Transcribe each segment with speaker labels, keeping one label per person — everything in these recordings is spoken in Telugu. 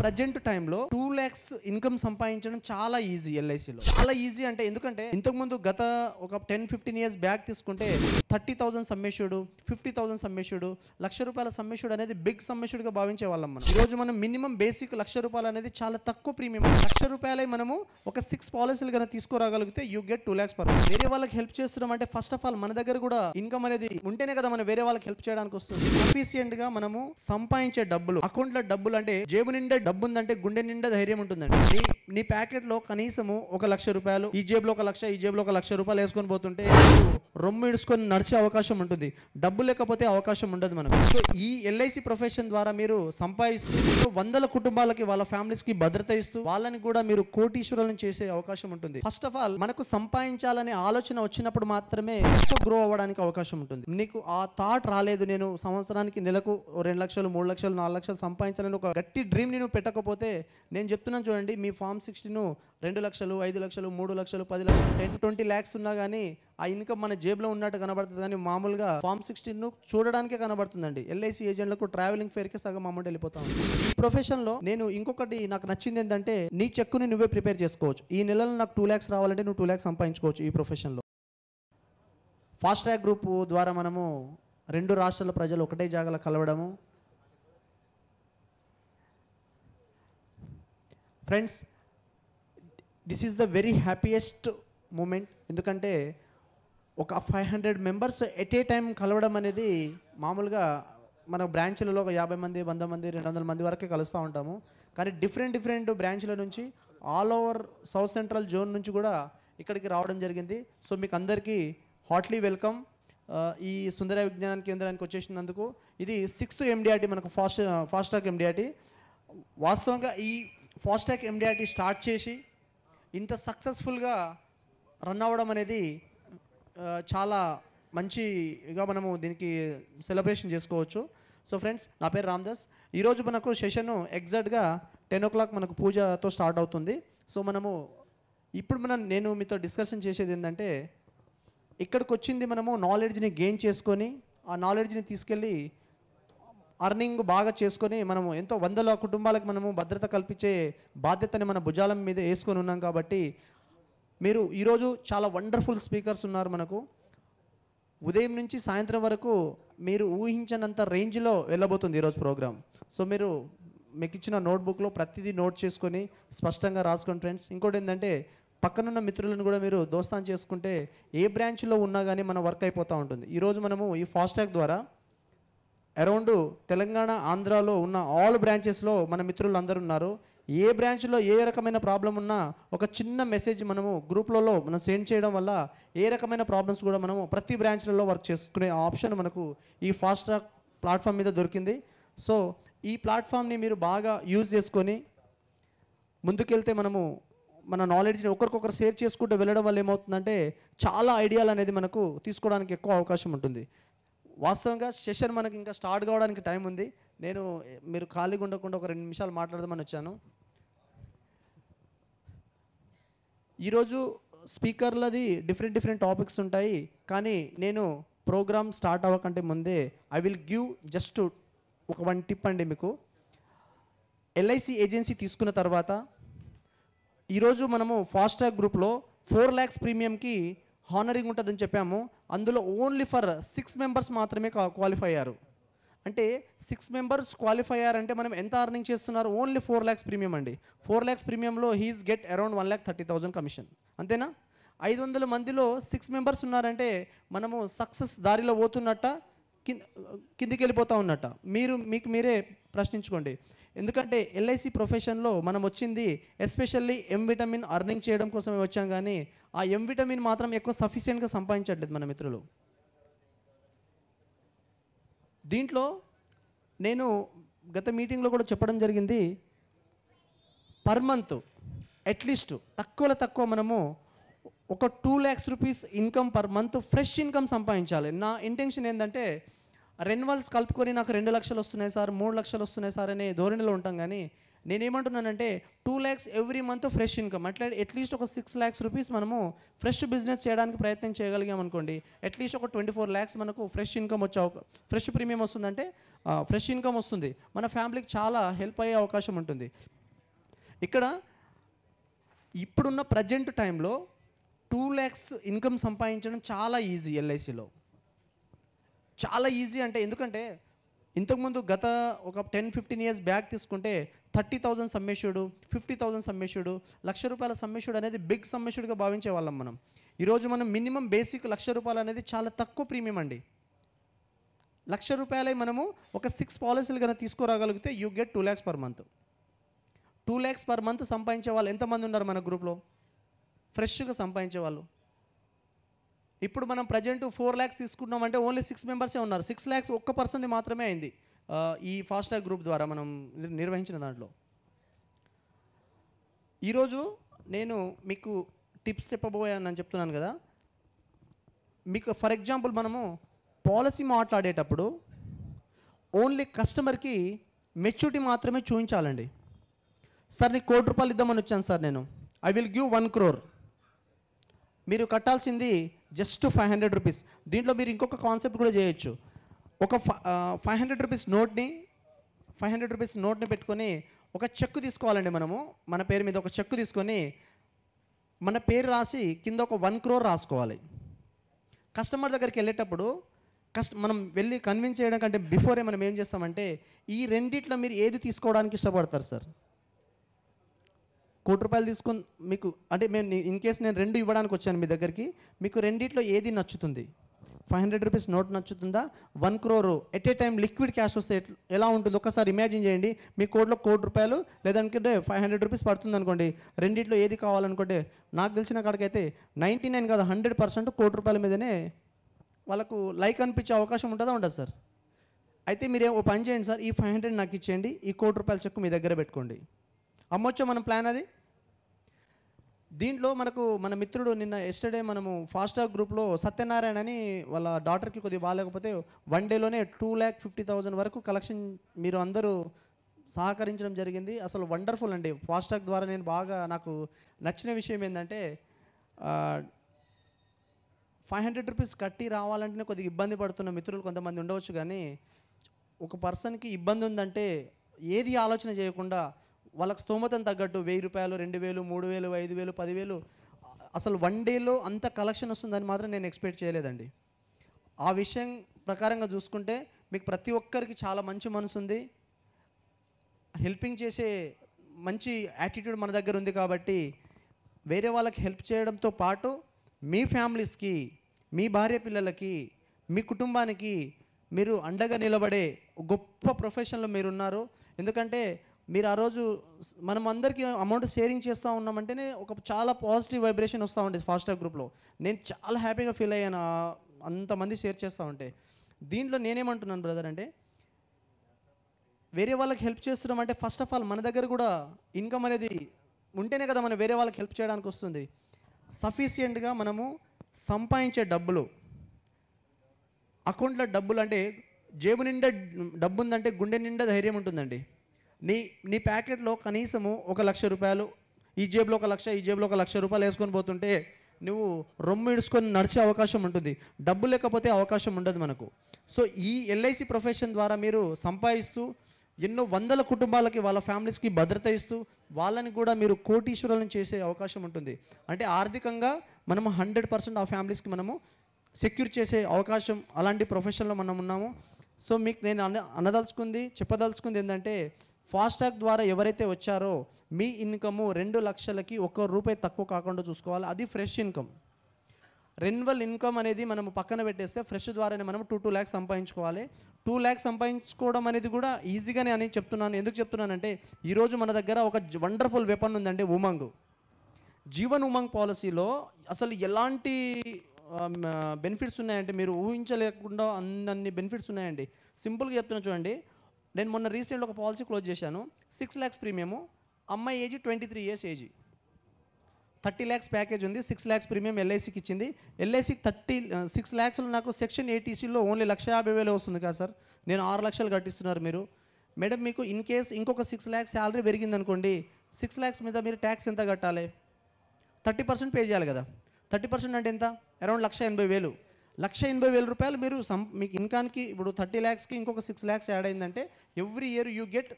Speaker 1: ప్రజెంట్ టైంలో టూ ల్యాక్స్ ఇన్కమ్ సంపాదించడం చాలా ఈజీ ఎల్ఐసిలో చాలా ఈజీ అంటే ఎందుకంటే ఇంతకుముందు గత ఒక టెన్ ఫిఫ్టీన్ ఇయర్స్ బ్యాక్ తీసుకుంటే thirty thousand sum assured fifty thousand sum assured lakh రూపాయల సమ్మేషుడు అనేది బిగ్ సమ్మేషుడుగా భావించే వాళ్ళం మనం ఈరోజు మనం మినిమం బేసిక్ లక్ష రూపాయలు అనేది చాలా తక్కువ ప్రీమియం లక్ష రూపాయలే మనము ఒక సిక్స్ పాలసీలు కనుక తీసుకురాగలిగితే you get two lakhs per వేరే వాళ్ళకి హెల్ప్ చేస్తున్నాం అంటే ఫస్ట్ ఆఫ్ ఆల్ మన దగ్గర కూడా ఇన్కమ్ అనేది ఉంటేనే కదా మనం వేరే వాళ్ళకి హెల్ప్ చేయడానికి వస్తుంది సఫిషియంట్ గా మనము సంపాదించే డబ్బులు అకౌంట్ లో డబ్బులు అంటే జేబు నిండా డబ్బు ఉందంటే గుండె నిండా ధైర్యం ఉంటుందండి నీ ప్యాకెట్ ప్యాకెట్లో కనీసము ఒక లక్ష రూపాయలు ఈ జేబులో ఒక లక్ష ఈ జేబులో ఒక లక్ష రూపాయలు వేసుకొని పోతుంటే రొమ్ము ఇడుచుకొని నడిచే అవకాశం ఉంటుంది డబ్బు లేకపోతే అవకాశం ఉండదు మనం సో ఈ ఎల్ఐసి ప్రొఫెషన్ ద్వారా మీరు సంపాదిస్తూ వందల కుటుంబాలకి వాళ్ళ ఫ్యామిలీస్ కి భద్రత ఇస్తూ వాళ్ళని కూడా మీరు కోటీశ్వరులను చేసే అవకాశం ఉంటుంది ఫస్ట్ ఆఫ్ ఆల్ మనకు సంపాదించాలనే ఆలోచన వచ్చినప్పుడు మాత్రమే ఎక్కువ గ్రో అవ్వడానికి అవకాశం ఉంటుంది నీకు ఆ థాట్ రాలేదు నేను సంవత్సరానికి నెలకు రెండు లక్షలు మూడు లక్షలు నాలుగు లక్షలు సంపాదించాలని ఒక గట్టి డ్రీమ్ నేను పెట్టకపోతే నేను చెప్తున్నాను చూడండి మీ ఫామ్ సిక్స్టీను రెండు లక్షలు ఐదు లక్షలు మూడు లక్షలు పది లక్షలు టెన్ ట్వంటీ ల్యాక్స్ ఉన్నా కానీ ఆ ఇన్కమ్ మన జేబులో ఉన్నట్టు కనబడుతుంది కానీ మామూలుగా ఫామ్ సిక్స్టీన్ను చూడడానికే కనబడుతుందండి ఎల్ఐసి ఏజెంట్లకు ట్రావెలింగ్ ఫేర్కి సగం అమౌంట్ వెళ్ళిపోతాం ఈ ప్రొఫెషన్లో నేను ఇంకొకటి నాకు నచ్చింది ఏంటంటే నీ చెక్కుని నువ్వే ప్రిపేర్ చేసుకోవచ్చు ఈ నెలలో నాకు టూ ల్యాక్స్ రావాలంటే నువ్వు టూ ల్యాక్స్ సంపాదించుకోవచ్చు ఈ ప్రొఫెషన్లో ఫాస్ట్ ట్రాక్ గ్రూప్ ద్వారా మనము రెండు రాష్ట్రాల ప్రజలు ఒకటే జాగాలో కలవడము friends this is the very happiest moment ఎందుకంటే ఒక five hundred members at a time కలవడం అనేది మామూలుగా మన బ్రాంచ్లలో ఒక యాభై మంది వంద మంది రెండు వందల మంది వరకే కలుస్తూ ఉంటాము కానీ డిఫరెంట్ డిఫరెంట్ బ్రాంచ్ల నుంచి all over south central zone నుంచి కూడా ఇక్కడికి రావడం జరిగింది సో మీకు అందరికీ హాట్లీ వెల్కమ్ ఈ సుందర విజ్ఞాన కేంద్రానికి వచ్చేసినందుకు ఇది సిక్స్త్ ఎండిఆర్టీ మనకు ఫాస్ట్ ఫాస్ట్ ట్రాక్ ఎండిఆర్టీ వాస్తవంగా ఈ ఫాస్టాగ్ ఎండిఆర్టీ స్టార్ట్ చేసి ఇంత సక్సెస్ఫుల్గా రన్ అవ్వడం అనేది చాలా మంచిగా మనము దీనికి సెలబ్రేషన్ చేసుకోవచ్చు సో ఫ్రెండ్స్ నా పేరు రామ్దాస్ ఈరోజు మనకు సెషను ఎగ్జాక్ట్గా టెన్ ఓ క్లాక్ మనకు పూజతో స్టార్ట్ అవుతుంది సో మనము ఇప్పుడు మనం నేను మీతో డిస్కషన్ చేసేది ఏంటంటే ఇక్కడికి వచ్చింది మనము నాలెడ్జ్ని గెయిన్ చేసుకొని ఆ నాలెడ్జ్ని తీసుకెళ్ళి అర్నింగ్ బాగా చేసుకొని మనము ఎంతో వందల కుటుంబాలకు మనము భద్రత కల్పించే బాధ్యతని మన భుజాల మీద వేసుకొని ఉన్నాం కాబట్టి మీరు ఈరోజు చాలా వండర్ఫుల్ స్పీకర్స్ ఉన్నారు మనకు ఉదయం నుంచి సాయంత్రం వరకు మీరు ఊహించినంత రేంజ్లో వెళ్ళబోతుంది ఈరోజు ప్రోగ్రామ్ సో మీరు మీకు ఇచ్చిన నోట్బుక్లో ప్రతిదీ నోట్ చేసుకొని స్పష్టంగా రాసుకోండి ఫ్రెండ్స్ ఇంకోటి ఏంటంటే పక్కనున్న మిత్రులను కూడా మీరు దోస్తాన్ చేసుకుంటే ఏ బ్రాంచ్లో ఉన్నా కానీ మన వర్క్ అయిపోతూ ఉంటుంది ఈరోజు మనము ఈ ఫాస్టాగ్ ద్వారా అరౌండ్ తెలంగాణ ఆంధ్రాలో ఉన్న ఆల్ బ్రాంచెస్లో మన మిత్రులు అందరూ ఉన్నారు ఏ బ్రాంచ్లో ఏ రకమైన ప్రాబ్లం ఉన్నా ఒక చిన్న మెసేజ్ మనము గ్రూప్లలో మనం సెండ్ చేయడం వల్ల ఏ రకమైన ప్రాబ్లమ్స్ కూడా మనము ప్రతి బ్రాంచ్లలో వర్క్ చేసుకునే ఆప్షన్ మనకు ఈ ఫాస్ట్ ట్రాక్ ప్లాట్ఫామ్ మీద దొరికింది సో ఈ ప్లాట్ఫామ్ని మీరు బాగా యూజ్ చేసుకొని ముందుకెళ్తే మనము మన నాలెడ్జ్ని ఒకరికొకరు షేర్ చేసుకుంటూ వెళ్ళడం వల్ల ఏమవుతుందంటే చాలా ఐడియాలు అనేది మనకు తీసుకోవడానికి ఎక్కువ అవకాశం ఉంటుంది వాస్తవంగా సెషన్ మనకి ఇంకా స్టార్ట్ కావడానికి టైం ఉంది నేను మీరు ఖాళీగా ఉండకుండా ఒక రెండు నిమిషాలు మాట్లాడదామని వచ్చాను ఈరోజు స్పీకర్లది డిఫరెంట్ డిఫరెంట్ టాపిక్స్ ఉంటాయి కానీ నేను ప్రోగ్రామ్ స్టార్ట్ అవ్వకంటే ముందే ఐ విల్ గివ్ జస్ట్ ఒక వన్ టిప్ అండి మీకు ఎల్ఐసి ఏజెన్సీ తీసుకున్న తర్వాత ఈరోజు మనము ఫాస్ట్ ట్రాక్ గ్రూప్లో ఫోర్ ల్యాక్స్ ప్రీమియంకి హానరింగ్ ఉంటుందని చెప్పాము అందులో ఓన్లీ ఫర్ సిక్స్ మెంబర్స్ మాత్రమే క్వాలిఫై అయ్యారు అంటే సిక్స్ మెంబర్స్ క్వాలిఫై అయ్యారంటే మనం ఎంత అర్నింగ్ చేస్తున్నారు ఓన్లీ ఫోర్ ల్యాక్స్ ప్రీమియం అండి ఫోర్ ల్యాక్స్ ప్రీమియంలో he's get around one lakh thirty thousand commission అంతేనా ఐదు వందల మందిలో సిక్స్ మెంబర్స్ ఉన్నారంటే మనము సక్సెస్ దారిలో పోతున్నట్ట కిందికి వెళ్ళిపోతూ ఉన్నట్ట మీరు మీకు మీరే ప్రశ్నించుకోండి ఎందుకంటే ఎల్ఐసి ప్రొఫెషన్లో మనం వచ్చింది ఎస్పెషల్లీ ఎం విటమిన్ అర్నింగ్ చేయడం కోసమే వచ్చాం కానీ ఆ ఎం విటమిన్ మాత్రం ఎక్కువ సఫిషియెంట్గా సంపాదించట్లేదు మన మిత్రులు దీంట్లో నేను గత మీటింగ్లో కూడా చెప్పడం జరిగింది పర్ మంత్ అట్లీస్ట్ తక్కువలో తక్కువ మనము ఒక two lakhs rupees income per month fresh income సంపాదించాలి నా ఇంటెన్షన్ ఏంటంటే రెన్వల్స్ కలుపుకొని నాకు రెండు లక్షలు వస్తున్నాయి సార్ మూడు లక్షలు వస్తున్నాయి సార్ అనే ధోరణిలో ఉంటాం కానీ నేనేమంటున్నానంటే two lakhs every month fresh income అట్లా అట్లీస్ట్ ఒక సిక్స్ ల్యాక్స్ రూపీస్ మనము ఫ్రెష్ బిజినెస్ చేయడానికి ప్రయత్నం చేయగలిగాం అనుకోండి అట్లీస్ట్ ఒక ట్వంటీ ఫోర్ ల్యాక్స్ మనకు ఫ్రెష్ ఇన్కమ్ వచ్చే ఫ్రెష్ ప్రీమియం వస్తుందంటే ఫ్రెష్ ఇన్కమ్ వస్తుంది మన ఫ్యామిలీకి చాలా హెల్ప్ అయ్యే అవకాశం ఉంటుంది ఇక్కడ ఇప్పుడున్న ప్రజెంట్ టైంలో టూ ల్యాక్స్ ఇన్కమ్ సంపాదించడం చాలా ఈజీ ఎల్ఐసిలో చాలా ఈజీ అంటే ఎందుకంటే ఇంతకుముందు గత ఒక టెన్ ఫిఫ్టీన్ ఇయర్స్ బ్యాక్ తీసుకుంటే thirty thousand sum assured fifty thousand sum assured lakh రూపాయల సమ్మేషుడు అనేది బిగ్ సమ్మేషుడుగా భావించే వాళ్ళం మనం ఈరోజు మనం మినిమం బేసిక్ లక్ష రూపాయలు అనేది చాలా తక్కువ ప్రీమియం అండి లక్ష రూపాయలే మనము ఒక సిక్స్ పాలసీలు కనుక తీసుకురాగలిగితే you get two lakhs per month two lakhs per month సంపాదించే వాళ్ళు ఎంతమంది ఉన్నారు మన గ్రూప్లో ఫ్రెష్గా సంపాదించే వాళ్ళు ఇప్పుడు మనం ప్రజెంట్ ఫోర్ ల్యాక్స్ తీసుకుంటున్నాం అంటే ఓన్లీ సిక్స్ మెంబర్సే ఉన్నారు సిక్స్ ల్యాక్స్ ఒక్క పర్సన్ది మాత్రమే అయింది ఈ ఫాస్టాగ్ గ్రూప్ ద్వారా మనం నిర్వహించిన దాంట్లో ఈరోజు నేను మీకు టిప్స్ చెప్పబోయానని చెప్తున్నాను కదా మీకు ఫర్ ఎగ్జాంపుల్ మనము పాలసీ మాట్లాడేటప్పుడు ఓన్లీ కస్టమర్కి మెచ్యూరిటీ మాత్రమే చూపించాలండి సార్ నీకు కోటి రూపాయలు ఇద్దామని వచ్చాను సార్ నేను I will give one crore మీరు కట్టాల్సింది జస్ట్ ఫైవ్ హండ్రెడ్ రూపీస్ దీంట్లో మీరు ఇంకొక కాన్సెప్ట్ కూడా చేయొచ్చు ఒక ఫైవ్ హండ్రెడ్ రూపీస్ నోట్ని ఫైవ్ హండ్రెడ్ రూపీస్ నోట్ని పెట్టుకొని ఒక చెక్ తీసుకోవాలండి మనము మన పేరు మీద ఒక చెక్ తీసుకొని మన పేరు రాసి కింద ఒక వన్ క్రోర్ రాసుకోవాలి కస్టమర్ దగ్గరికి వెళ్ళేటప్పుడు కస్ట మనం వెళ్ళి కన్విన్స్ చేయడం కంటే బిఫోరే మనం ఏం చేస్తామంటే ఈ రెండిట్లో మీరు ఏది తీసుకోవడానికి ఇష్టపడతారు సార్ కోటి రూపాయలు తీసుకుని మీకు అంటే మేము ఇన్ కేసు నేను రెండు ఇవ్వడానికి వచ్చాను మీ దగ్గరికి మీకు రెండిట్లో ఏది నచ్చుతుంది ఫైవ్ హండ్రెడ్ రూపీస్ నోట్ నచ్చుతుందా one crore at a time liquid cash వస్తే ఎలా ఉంటుంది ఒకసారి ఇమాజిన్ చేయండి మీ కోట్లో కోటి రూపాయలు లేదనుకుంటే ఫైవ్ హండ్రెడ్ రూపీస్ పడుతుంది అనుకోండి రెండిట్లో ఏది కావాలనుకుంటే నాకు తెలిసిన కాడికైతే నైంటీ నైన్ కాదు హండ్రెడ్ పర్సెంట్ కోటి రూపాయల మీదనే వాళ్ళకు లైక్ అనిపించే అవకాశం ఉంటుందా ఉండదు సార్ అయితే మీరు ఓ పని చేయండి సార్ ఈ ఫైవ్ హండ్రెడ్ నాకు ఇచ్చేయండి ఈ కోటి రూపాయల చెక్ మీ దగ్గర పెట్టుకోండి అమ్మొచ్చా మనం ప్లాన్ అది దీంట్లో మనకు మన మిత్రుడు నిన్న ఎస్టర్డే మనము ఫాస్టాగ్ గ్రూప్లో సత్యనారాయణ అని వాళ్ళ డాటర్కి కొద్దిగా బాగాలేకపోతే వన్ డేలోనే టూ ల్యాక్ ఫిఫ్టీ థౌజండ్ వరకు కలెక్షన్ మీరు అందరూ సహకరించడం జరిగింది అసలు వండర్ఫుల్ అండి ఫాస్టాగ్ ద్వారా నేను బాగా నాకు నచ్చిన విషయం ఏంటంటే ఫైవ్ హండ్రెడ్ రూపీస్ కట్టి రావాలంటేనే కొద్దిగా ఇబ్బంది పడుతున్న మిత్రులు కొంతమంది ఉండవచ్చు కానీ ఒక పర్సన్కి ఇబ్బంది ఉందంటే ఏది ఆలోచన చేయకుండా వాళ్ళకి స్తోమతం తగ్గట్టు వెయ్యి రూపాయలు రెండు వేలు మూడు వేలు ఐదు వేలు పదివేలు అసలు వన్ డేలో అంత కలెక్షన్ వస్తుందని మాత్రం నేను ఎక్స్పెక్ట్ చేయలేదండి ఆ విషయం ప్రకారంగా చూసుకుంటే మీకు ప్రతి ఒక్కరికి చాలా మంచి మనసు ఉంది హెల్పింగ్ చేసే మంచి యాటిట్యూడ్ మన దగ్గర ఉంది కాబట్టి వేరే వాళ్ళకి హెల్ప్ చేయడంతో పాటు మీ ఫ్యామిలీస్కి మీ భార్య పిల్లలకి మీ కుటుంబానికి మీరు అండగా నిలబడే గొప్ప ప్రొఫెషన్లో మీరున్నారు ఎందుకంటే మీరు ఆ రోజు మనం అందరికీ అమౌంట్ షేరింగ్ చేస్తూ ఉన్నామంటేనే ఒక చాలా పాజిటివ్ వైబ్రేషన్ వస్తూ ఉండేది ఫాస్టాగ్ గ్రూప్లో నేను చాలా హ్యాపీగా ఫీల్ అయ్యాను అంతమంది షేర్ చేస్తూ ఉంటే దీంట్లో నేనేమంటున్నాను బ్రదర్ అంటే వేరే వాళ్ళకి హెల్ప్ చేస్తున్నాం అంటే ఫస్ట్ ఆఫ్ ఆల్ మన దగ్గర కూడా ఇన్కమ్ అనేది ఉంటేనే కదా మనం వేరే వాళ్ళకి హెల్ప్ చేయడానికి వస్తుంది సఫీషియంట్గా మనము సంపాదించే డబ్బులు అకౌంట్లో డబ్బులు అంటే జేబు నిండా డబ్బు ఉందంటే గుండె నిండా ధైర్యం ఉంటుందండి నీ నీ ప్యాకెట్లో కనీసము ఒక లక్ష రూపాయలు ఈ జేబులో ఒక లక్ష ఈ జేబులో ఒక లక్ష రూపాయలు వేసుకొని పోతుంటే నువ్వు రొమ్ము ఇడుచుకొని నడిచే అవకాశం ఉంటుంది డబ్బు లేకపోతే అవకాశం ఉండదు మనకు సో ఈ ఎల్ఐసి ప్రొఫెషన్ ద్వారా మీరు సంపాదిస్తూ ఎన్నో వందల కుటుంబాలకి వాళ్ళ ఫ్యామిలీస్కి భద్రత ఇస్తూ వాళ్ళని కూడా మీరు కోటీశ్వరులను చేసే అవకాశం ఉంటుంది అంటే ఆర్థికంగా మనము హండ్రెడ్ పర్సెంట్ ఆ ఫ్యామిలీస్కి మనము సెక్యూర్ చేసే అవకాశం అలాంటి ప్రొఫెషన్లో మనం ఉన్నాము సో మీకు నేను అన్న అనదలుచుకుంది చెప్పదలుచుకుంది ఏంటంటే ఫాస్టాగ్ ద్వారా ఎవరైతే వచ్చారో మీ ఇన్కమ్ రెండు లక్షలకి ఒక్క రూపాయి తక్కువ కాకుండా చూసుకోవాలి అది ఫ్రెష్ ఇన్కమ్ రెన్యువల్ ఇన్కమ్ అనేది మనం పక్కన పెట్టేస్తే ఫ్రెష్ ద్వారానే మనం టూ టూ ల్యాక్స్ సంపాదించుకోవాలి టూ ల్యాక్స్ సంపాదించుకోవడం అనేది కూడా ఈజీగానే అని చెప్తున్నాను ఎందుకు చెప్తున్నానంటే ఈరోజు మన దగ్గర ఒక వండర్ఫుల్ వెపన్ ఉందండి ఉమంగ్ జీవన్ ఉమంగ్ పాలసీలో అసలు ఎలాంటి బెనిఫిట్స్ ఉన్నాయంటే మీరు ఊహించలేకుండా అన్నీ బెనిఫిట్స్ ఉన్నాయండి సింపుల్గా చెప్తున్నా చూడండి నేను మొన్న రీసెంట్లో ఒక పాలసీ క్లోజ్ చేశాను సిక్స్ ల్యాక్స్ ప్రీమియము అమ్మాయి age twenty three years age thirty lakhs package ఉంది సిక్స్ ల్యాక్స్ ప్రీమియం ఎల్ఐసికి ఇచ్చింది ఎల్ఐసికి థర్టీ సిక్స్ ల్యాక్స్లో నాకు సెక్షన్ ఏటీసీలో ఓన్లీ లక్ష యాభై వేలు వస్తుంది కదా సార్ నేను ఆరు లక్షలు కట్టిస్తున్నారు మీరు మేడం మీకు ఇన్ కేస్ ఇంకొక సిక్స్ ల్యాక్స్ శాలరీ పెరిగిందనుకోండి సిక్స్ ల్యాక్స్ మీద మీరు ట్యాక్స్ ఎంత కట్టాలి థర్టీ పర్సెంట్ పే చేయాలి కదా థర్టీ పర్సెంట్ అంటే ఎంత అరౌండ్ లక్ష ఎనభై వేలు లక్ష ఎనభై వేల రూపాయలు మీరు సం మీకు ఇన్కాన్కి ఇప్పుడు థర్టీ ల్యాక్స్కి ఇంకొక సిక్స్ ల్యాక్స్ యాడ్ అయిందంటే every year you get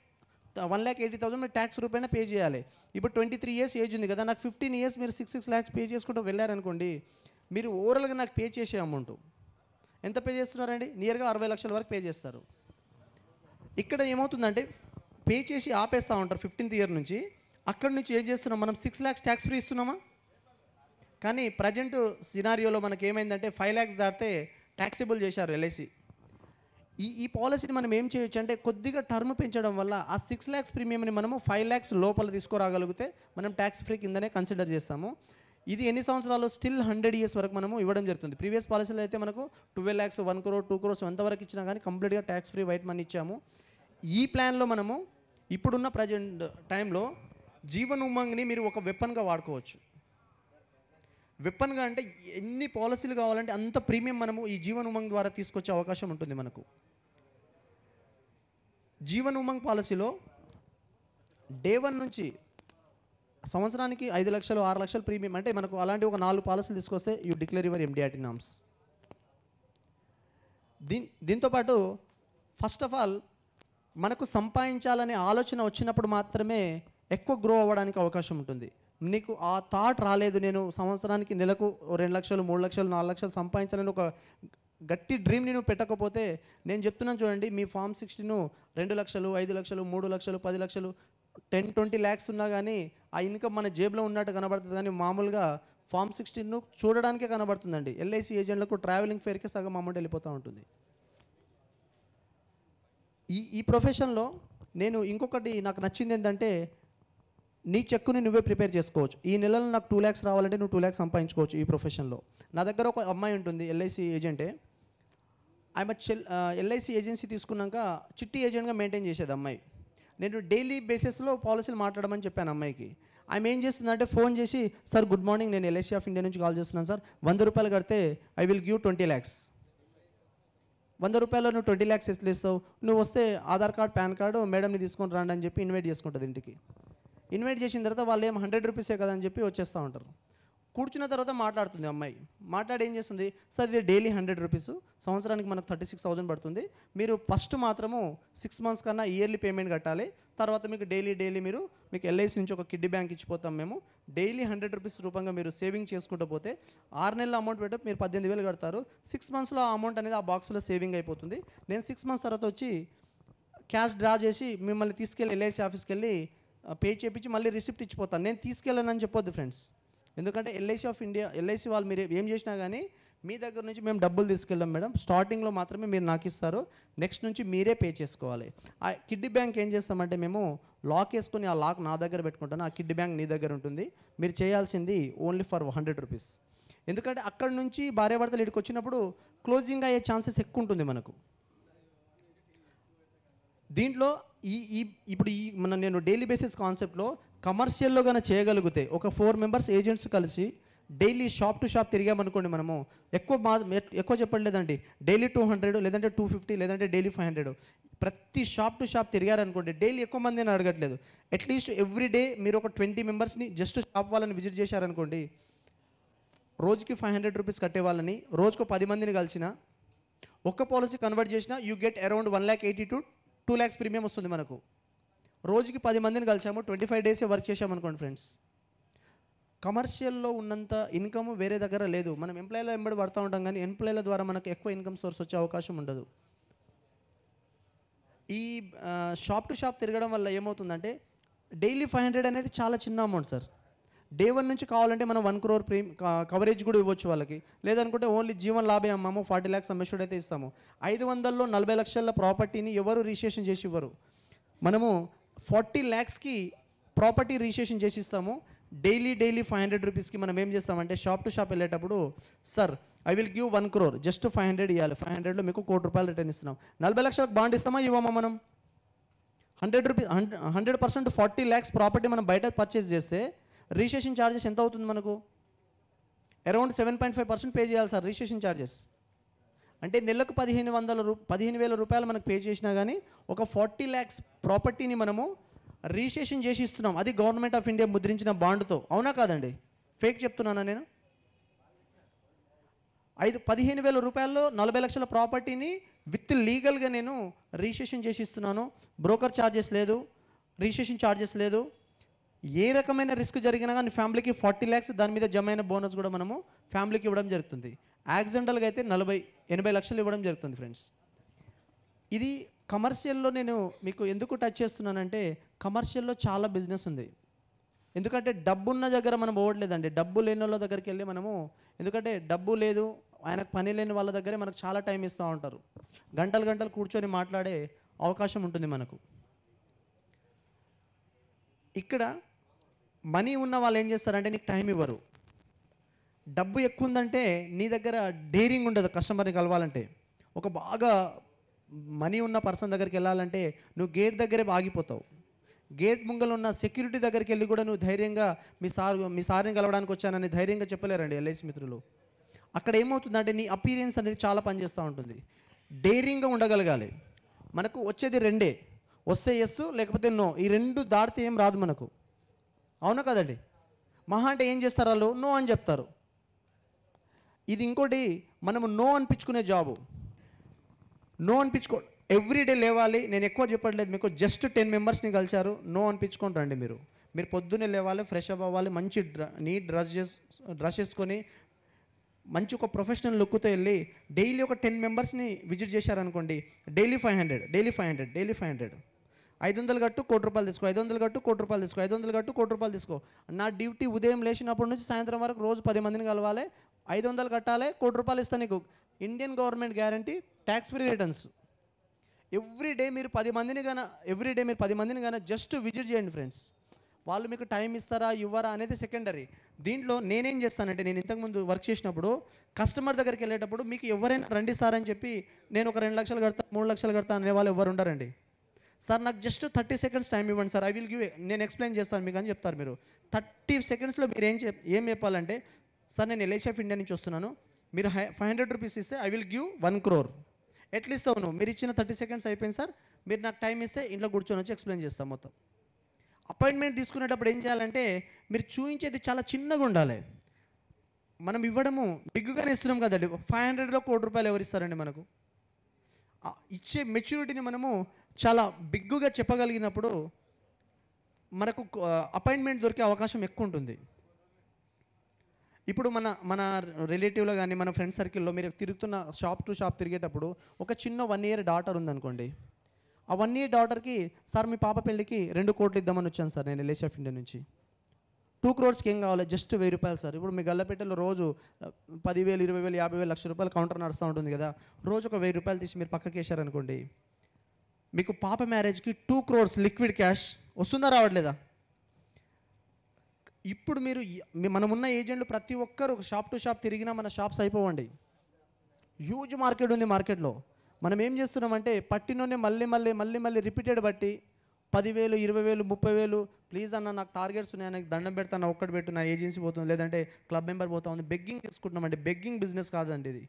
Speaker 1: one lakh eighty thousand మీరు ట్యాక్స్ రూపాయన పే చేయాలి ఇప్పుడు ట్వంటీ త్రీ ఇయర్స్ ఏజ్ ఉంది కదా నాకు ఫిఫ్టీన్ ఇయర్స్ మీరు సిక్స్ సిక్స్ ల్యాక్స్ పే చేసుకుంటూ వెళ్ళారనుకోండి మీరు ఓవరాల్గా నాకు పే చేసే అమౌంట్ ఎంత పే చేస్తున్నారండి నియర్గా అరవై లక్షల వరకు పే చేస్తారు ఇక్కడ ఏమవుతుందంటే పే చేసి ఆపేస్తూ ఉంటారు ఫిఫ్టీన్త్ ఇయర్ నుంచి అక్కడి నుంచి ఏం చేస్తున్నాం మనం సిక్స్ ల్యాక్స్ ట్యాక్స్ ఫ్రీ ఇస్తున్నామా కానీ ప్రజెంట్ సినారియోలో మనకి ఏమైందంటే ఫైవ్ ల్యాక్స్ దాటితే ట్యాక్సిబుల్ చేశారు ఎల్ఐసి ఈ ఈ పాలసీని మనం ఏం చేయొచ్చు అంటే కొద్దిగా టర్మ్ పెంచడం వల్ల ఆ సిక్స్ ల్యాక్స్ ప్రీమియంని మనము ఫైవ్ ల్యాక్స్ లోపల తీసుకురాగలిగితే మనం ట్యాక్స్ ఫ్రీ కిందనే కన్సిడర్ చేస్తాము ఇది ఎన్ని సంవత్సరాలు స్టిల్ హండ్రెడ్ ఇయర్స్ వరకు మనము ఇవ్వడం జరుగుతుంది ప్రీవియస్ పాలసీలో అయితే మనకు twelve lakhs one crore two crores ఎంతవరకు ఇచ్చినా కానీ కంప్లీట్గా ట్యాక్స్ ఫ్రీ వైట్ మనీ ఇచ్చాము ఈ ప్లాన్లో మనము ఇప్పుడున్న ప్రజెంట్ టైంలో జీవన్ ఉమంగ్ని మీరు ఒక వెపన్గా వాడుకోవచ్చు విప్పన్గా అంటే ఎన్ని పాలసీలు కావాలంటే అంత ప్రీమియం మనము ఈ జీవన్ ఉమంగ్ ద్వారా తీసుకొచ్చే అవకాశం ఉంటుంది మనకు జీవన్ ఉమంగ్ పాలసీలో డే వన్ నుంచి సంవత్సరానికి ఐదు లక్షలు ఆరు లక్షలు ప్రీమియం అంటే మనకు అలాంటి ఒక నాలుగు పాలసీలు తీసుకొస్తే you declare your MDRT norms దీన్ దీంతోపాటు ఫస్ట్ ఆఫ్ ఆల్ మనకు సంపాదించాలనే ఆలోచన వచ్చినప్పుడు మాత్రమే ఎక్కువ గ్రో అవ్వడానికి అవకాశం ఉంటుంది నీకు ఆ థాట్ రాలేదు నేను సంవత్సరానికి నెలకు రెండు లక్షలు మూడు లక్షలు నాలుగు లక్షలు సంపాదించాలని ఒక గట్టి డ్రీమ్ని నువ్వు పెట్టకపోతే నేను చెప్తున్నాను చూడండి మీ ఫామ్ సిక్స్టీను రెండు లక్షలు ఐదు లక్షలు మూడు లక్షలు పది లక్షలు టెన్ ట్వంటీ ల్యాక్స్ ఉన్నా కానీ ఆ ఇన్కమ్ మన జేబులో ఉన్నట్టు కనబడుతుంది కానీ మామూలుగా ఫామ్ సిక్స్టీన్ను చూడడానికే కనబడుతుందండి ఎల్ఐసి ఏజెంట్లకు ట్రావెలింగ్ ఫేర్కే సగం అమౌంట్ వెళ్ళిపోతూ ఉంటుంది ఈ ఈ ప్రొఫెషన్లో నేను ఇంకొకటి నాకు నచ్చింది ఏంటంటే నీ చెక్కుని నువ్వే ప్రిపేర్ చేసుకోవచ్చు ఈ నెలలో నాకు టూ ల్యాక్స్ రావాలంటే నువ్వు టూ ల్యాక్స్ సంపాదించుకోవచ్చు ఈ ప్రొఫెషన్లో నా దగ్గర ఒక అమ్మాయి ఉంటుంది ఎల్ఐసి ఏజెంటే ఆమె చెల్ ఎల్ఐసి ఏజెన్సీ తీసుకున్నాక చిట్టి ఏజెంట్గా మెయింటైన్ చేసేది అమ్మాయి నేను డైలీ బేసిస్లో పాలసీలు మాట్లాడమని చెప్పాను అమ్మాయికి ఆమె ఏం చేస్తుందంటే ఫోన్ చేసి సార్ గుడ్ మార్నింగ్ నేను ఎల్ఐసి ఆఫ్ ఇండియా నుంచి కాల్ చేస్తున్నాను సార్ వంద రూపాయలు కడితే I will give twenty lakhs వంద రూపాయలు నువ్వు ట్వంటీ ల్యాక్స్ ఇస్తావు నువ్వు వస్తే ఆధార్ కార్డ్ పాన్ కార్డు మేడంని తీసుకొని రాండి అని చెప్పి ఇన్వైట్ చేసుకుంటుంది ఇంటికి ఇన్వైట్ చేసిన తర్వాత వాళ్ళు ఏం హండ్రెడ్ రూపీసే కదా అని చెప్పి వచ్చేస్తూ ఉంటారు కూర్చున్న తర్వాత మాట్లాడుతుంది అమ్మాయి మాట్లాడి ఏం చేస్తుంది సార్ ఇది డైలీ హండ్రెడ్ రూపీస్ సంవత్సరానికి మనకు థర్టీ సిక్స్ థౌజండ్ పడుతుంది మీరు ఫస్ట్ మాత్రము సిక్స్ మంత్స్ కన్నా ఇయర్లీ పేమెంట్ కట్టాలి తర్వాత మీకు డైలీ డైలీ మీరు మీకు ఎల్ఐసి నుంచి ఒక కిడ్డీ బ్యాంక్ ఇచ్చిపోతాం మేము డైలీ హండ్రెడ్ రూపీస్ రూపంగా మీరు సేవింగ్ చేసుకుంటూ పోతే ఆరు నెలల అమౌంట్ పెట్టి మీరు పద్దెనిమిది వేలు కడతారు సిక్స్ మంత్స్లో ఆ అమౌంట్ అనేది ఆ బాక్స్లో సేవింగ్ అయిపోతుంది నేను సిక్స్ మంత్స్ తర్వాత వచ్చి క్యాష్ డ్రా చేసి మిమ్మల్ని తీసుకెళ్ళి ఎల్ఐసి ఆఫీస్కి వెళ్ళి పే చేయించి మళ్ళీ రిసిప్ట్ ఇచ్చిపోతాను నేను తీసుకెళ్ళానని చెప్పొద్దు ఫ్రెండ్స్ ఎందుకంటే ఎల్ఐసి ఆఫ్ ఇండియా ఎల్ఐసి వాళ్ళు మీరు ఏం చేసినా కానీ మీ దగ్గర నుంచి మేము డబ్బులు తీసుకెళ్ళాం మేడం స్టార్టింగ్లో మాత్రమే మీరు నాకు ఇస్తారు నెక్స్ట్ నుంచి మీరే పే చేసుకోవాలి ఆ కిడ్డీ బ్యాంక్ ఏం చేస్తామంటే మేము లాక్ వేసుకొని ఆ లాక్ నా దగ్గర పెట్టుకుంటాను ఆ కిడ్డీ బ్యాంక్ నీ దగ్గర ఉంటుంది మీరు చేయాల్సింది ఓన్లీ ఫర్ హండ్రెడ్ రూపీస్ ఎందుకంటే అక్కడ నుంచి భార్యాభర్తలు ఇక్కడికి వచ్చినప్పుడు క్లోజింగ్ అయ్యే ఛాన్సెస్ ఎక్కువ ఉంటుంది మనకు దీంట్లో ఈ ఈ ఇప్పుడు ఈ మన నేను డైలీ బేసిస్ కాన్సెప్ట్లో కమర్షియల్లో కానీ చేయగలిగితే ఒక ఫోర్ మెంబర్స్ ఏజెంట్స్ కలిసి డైలీ షాప్ టు షాప్ తిరిగామనుకోండి మనము ఎక్కువ మా ఎక్కువ లేదండి డైలీ టూ హండ్రెడ్ లేదంటే టూ ఫిఫ్టీ లేదంటే డైలీ ఫైవ్ హండ్రెడ్ ప్రతి షాప్ టు షాప్ తిరిగారనుకోండి డైలీ ఎక్కువ మంది నేను అడగట్లేదు అట్లీస్ట్ ఎవ్రీ డే మీరు ఒక ట్వంటీ మెంబర్స్ని జస్ట్ షాప్ వాళ్ళని విజిట్ చేశారనుకోండి రోజుకి ఫైవ్ హండ్రెడ్ రూపీస్ కట్టే వాళ్ళని రోజుకు పది మందిని కలిసిన ఒక్క పాలసీ కన్వర్ట్ చేసినా you get around one lakh eighty to two lakhs premium వస్తుంది మనకు రోజుకి పది మందిని కలిసాము ట్వంటీ ఫైవ్ డేసే వర్క్ చేసాము అనుకోండి ఫ్రెండ్స్ కమర్షియల్లో ఉన్నంత ఇన్కమ్ వేరే దగ్గర లేదు మనం ఎంప్లాయీల వెంబడి పడుతూ ఉంటాం కానీ ఎంప్లాయీల ద్వారా మనకు ఎక్కువ ఇన్కమ్ సోర్స్ వచ్చే అవకాశం ఉండదు ఈ షాప్ టు షాప్ తిరగడం వల్ల ఏమవుతుందంటే డైలీ ఫైవ్ హండ్రెడ్ అనేది చాలా చిన్న అమౌంట్ సార్ డే వన్ నుంచి కావాలంటే మనం వన్ క్రోర్ ప్రీమ్ కవరేజ్ కూడా ఇవ్వచ్చు వాళ్ళకి లేదనుకుంటే ఓన్లీ జీవన్ లాభే అమ్మాము ఫార్టీ ల్యాక్స్ అమ్మేషుడు అయితే ఇస్తాము ఐదు వందల్లో నలభై లక్షల ప్రాపర్టీని ఎవరు రిజిస్ట్రేషన్ చేసి ఇవ్వరు మనము ఫార్టీ ల్యాక్స్కి ప్రాపర్టీ రిజిస్ట్రేషన్ చేసి ఇస్తాము డైలీ డైలీ ఫైవ్ హండ్రెడ్ రూపీస్కి మనం ఏం చేస్తామంటే షాప్ టు షాప్ వెళ్ళేటప్పుడు sir I will give one crore just five hundred ఇవ్వాలి ఫైవ్ హండ్రెడ్లో మీకు కోటి రూపాయలు రిటర్న్ ఇస్తున్నాం నలభై లక్షలకు బాండ్ ఇస్తామా ఇవ్వమా మనం hundred rupees hundred percent forty lakhs property మనం బయట పర్చేస్ చేస్తే రిజిస్ట్రేషన్ ఛార్జెస్ ఎంత అవుతుంది మనకు around seven point five percent pay చేయాలి సార్ రిజిస్ట్రేషన్ ఛార్జెస్ అంటే నెలకు పదిహేను వందల రూ పదిహేను వేల రూపాయలు మనకు పే చేసినా కానీ ఒక ఫార్టీ ల్యాక్స్ ప్రాపర్టీని మనము రిజిస్ట్రేషన్ చేసి ఇస్తున్నాం అది గవర్నమెంట్ ఆఫ్ ఇండియా ముద్రించిన బాండ్తో అవునా కాదండి ఫేక్ చెప్తున్నానా నేను ఐదు పదిహేను వేల రూపాయల్లో నలభై లక్షల ప్రాపర్టీని విత్ లీగల్గా నేను రిజిస్ట్రేషన్ చేసి ఇస్తున్నాను బ్రోకర్ ఛార్జెస్ లేదు రిజిస్ట్రేషన్ ఛార్జెస్ లేదు ఏ రకమైన రిస్క్ జరిగినా కానీ ఫ్యామిలీకి ఫార్టీ ల్యాక్స్ దాని మీద జమ అయిన బోనస్ కూడా మనము ఫ్యామిలీకి ఇవ్వడం జరుగుతుంది యాక్సిడెంటల్గా అయితే నలభై ఎనభై లక్షలు ఇవ్వడం జరుగుతుంది ఫ్రెండ్స్ ఇది కమర్షియల్లో నేను మీకు ఎందుకు టచ్ చేస్తున్నానంటే కమర్షియల్లో చాలా బిజినెస్ ఉంది ఎందుకంటే డబ్బున్న దగ్గర మనం పోవట్లేదండి డబ్బు లేని వాళ్ళ దగ్గరికి వెళ్ళి మనము ఎందుకంటే డబ్బు లేదు ఆయనకు పని లేని వాళ్ళ దగ్గరే మనకు చాలా టైం ఇస్తూ ఉంటారు గంటలు గంటలు కూర్చొని మాట్లాడే అవకాశం ఉంటుంది మనకు ఇక్కడ మనీ ఉన్న వాళ్ళు ఏం చేస్తారంటే నీకు టైం ఇవ్వరు డబ్బు ఎక్కువ ఉందంటే నీ దగ్గర డేరింగ్ ఉండదు కస్టమర్ని కలవాలంటే ఒక బాగా మనీ ఉన్న పర్సన్ దగ్గరికి వెళ్ళాలంటే నువ్వు గేట్ దగ్గరే ఆగిపోతావు గేట్ ముంగలు ఉన్న సెక్యూరిటీ దగ్గరికి వెళ్ళి కూడా నువ్వు ధైర్యంగా మీ సార్ మీ సార్ని కలవడానికి వచ్చానని ధైర్యంగా చెప్పలేరండి ఎల్ఐసి మిత్రులు అక్కడ ఏమవుతుందంటే నీ అపీరియన్స్ అనేది చాలా పనిచేస్తూ ఉంటుంది డేరింగ్గా ఉండగలగాలి మనకు వచ్చేది రెండే వస్తే ఎస్ లేకపోతే నో ఈ రెండు దాటితే ఏం రాదు మనకు అవునా కదండి మహా అంటే ఏం చేస్తారు వాళ్ళు నో అని చెప్తారు ఇది ఇంకోటి మనము నో అనిపించుకునే జాబు నో అనిపించుకో ఎవ్రీడే లేవాలి నేను ఎక్కువ చెప్పట్లేదు మీకు జస్ట్ టెన్ మెంబర్స్ని కలిశారు నో అనిపించుకొని రండి మీరు మీరు పొద్దున్నే లేవాలి ఫ్రెష్ అప్ అవ్వాలి మంచి డ్ర నీట్ డ్రెస్ చేసు డ్రెస్ చేసుకొని మంచి ఒక ప్రొఫెషనల్ లుక్తో వెళ్ళి డైలీ ఒక టెన్ మెంబర్స్ని విజిట్ చేశారనుకోండి daily five hundred daily five hundred daily five hundred ఐదు వందలు కట్టు కోటి రూపాయలు తీసుకో ఐదు వందలు కట్టు కోటి రూపాయలు తీసుకో ఐదు వందలు కట్టు కోటి రూపాయలు తీసుకో నా డ్యూటీ ఉదయం లేచినప్పటి నుంచి సాయంత్రం వరకు రోజు పది మందిని కలవాలి ఐదు వందలు కట్టాలి కోటి రూపాయలు ఇస్తాను నీకు Indian government guarantee tax free returns every day మీరు పది మందిని కన ఎవ్రీ డే మీరు పది మందిని కన జస్ట్ విజిట్ చేయండి ఫ్రెండ్స్ వాళ్ళు మీకు టైం ఇస్తారా ఇవ్వరా అనేది సెకండరీ దీంట్లో నేనేం చేస్తానంటే నేను ఇంతకుముందు వర్క్ చేసినప్పుడు కస్టమర్ దగ్గరికి వెళ్ళేటప్పుడు మీకు ఎవరైనా రండి సార్ అని చెప్పి నేను ఒక రెండు లక్షలు కడతా మూడు లక్షలు కడతా అనే వాళ్ళు ఎవరు ఉండరండి సార్ నాకు జస్ట్ థర్టీ సెకండ్స్ టైం ఇవ్వండి సార్ ఐ విల్ గివ్ నేను ఎక్స్ప్లెయిన్ చేస్తాను మీకు అని చెప్తారు మీరు థర్టీ సెకండ్స్లో మీరు ఏం చెప్ ఏం చెప్పాలంటే సార్ నేను ఎల్ఐసి ఆఫ్ ఇండియా నుంచి వస్తున్నాను మీరు హై ఫైవ్ హండ్రెడ్ రూపీస్ ఇస్తే I will give one crore at least అవును మీరు ఇచ్చిన థర్టీ సెకండ్స్ అయిపోయింది సార్ మీరు నాకు టైం ఇస్తే ఇంట్లో కూర్చొని వచ్చి ఎక్స్ప్లెయిన్ చేస్తాం మొత్తం అపాయింట్మెంట్ తీసుకునేటప్పుడు ఏం చేయాలంటే మీరు చూపించేది చాలా చిన్నగా ఉండాలి మనం ఇవ్వడము బిగ్గుగానే ఇస్తున్నాం కదండి ఫైవ్ హండ్రెడ్లో కోటి రూపాయలు ఎవరు ఇస్తారండి మనకు ఇచ్చే మెచ్యూరిటీని మనము చాలా బిగ్గుగా చెప్పగలిగినప్పుడు మనకు అపాయింట్మెంట్ దొరికే అవకాశం ఎక్కువ ఉంటుంది ఇప్పుడు మన మన రిలేటివ్లో కానీ మన ఫ్రెండ్ సర్కిల్లో మీరు తిరుగుతున్న షాప్ టు షాప్ తిరిగేటప్పుడు ఒక చిన్న వన్ ఇయర్ డాటర్ ఉందనుకోండి ఆ వన్ ఇయర్ డాటర్కి సార్ మీ పాప పెళ్ళికి రెండు కోట్లు ఇద్దామని వచ్చాను సార్ నేను లేస్ ఆఫ్ ఇండియా నుంచి టూ క్రోర్స్కి ఏం కావాలి జస్ట్ వెయ్యి రూపాయలు సార్ ఇప్పుడు మీ గల్లపేటలో రోజు పదివేలు ఇరవై వేలు యాభై వేలు లక్ష రూపాయలు కౌంటర్ నడుస్తూ ఉంటుంది కదా రోజు ఒక వెయ్యి రూపాయలు తీసి మీరు పక్కకి వేశారనుకోండి మీకు పాప మ్యారేజ్కి టూ క్రోర్స్ లిక్విడ్ క్యాష్ వస్తుందా రావట్లేదా ఇప్పుడు మీరు మనమున్న ఏజెంట్లు ప్రతి ఒక్కరు షాప్ టు షాప్ తిరిగినా మన షాప్స్ అయిపోవండి హ్యూజ్ మార్కెట్ ఉంది మార్కెట్లో మనం ఏం చేస్తున్నామంటే పట్టినోనే మళ్ళీ మళ్ళీ మళ్ళీ మళ్ళీ రిపీటెడ్ బట్టి పదివేలు ఇరవై వేలు ముప్పై వేలు ప్లీజ్ అన్న నాకు టార్గెట్స్ ఉన్నాయి నాకు దండం పెడతాను ఒక్కటి పెట్టు నా ఏజెన్సీ పోతుంది లేదంటే క్లబ్ మెంబర్ పోతా ఉంది బెగ్గింగ్ తీసుకుంటున్నామండి బెగ్గింగ్ బిజినెస్ కాదండి ఇది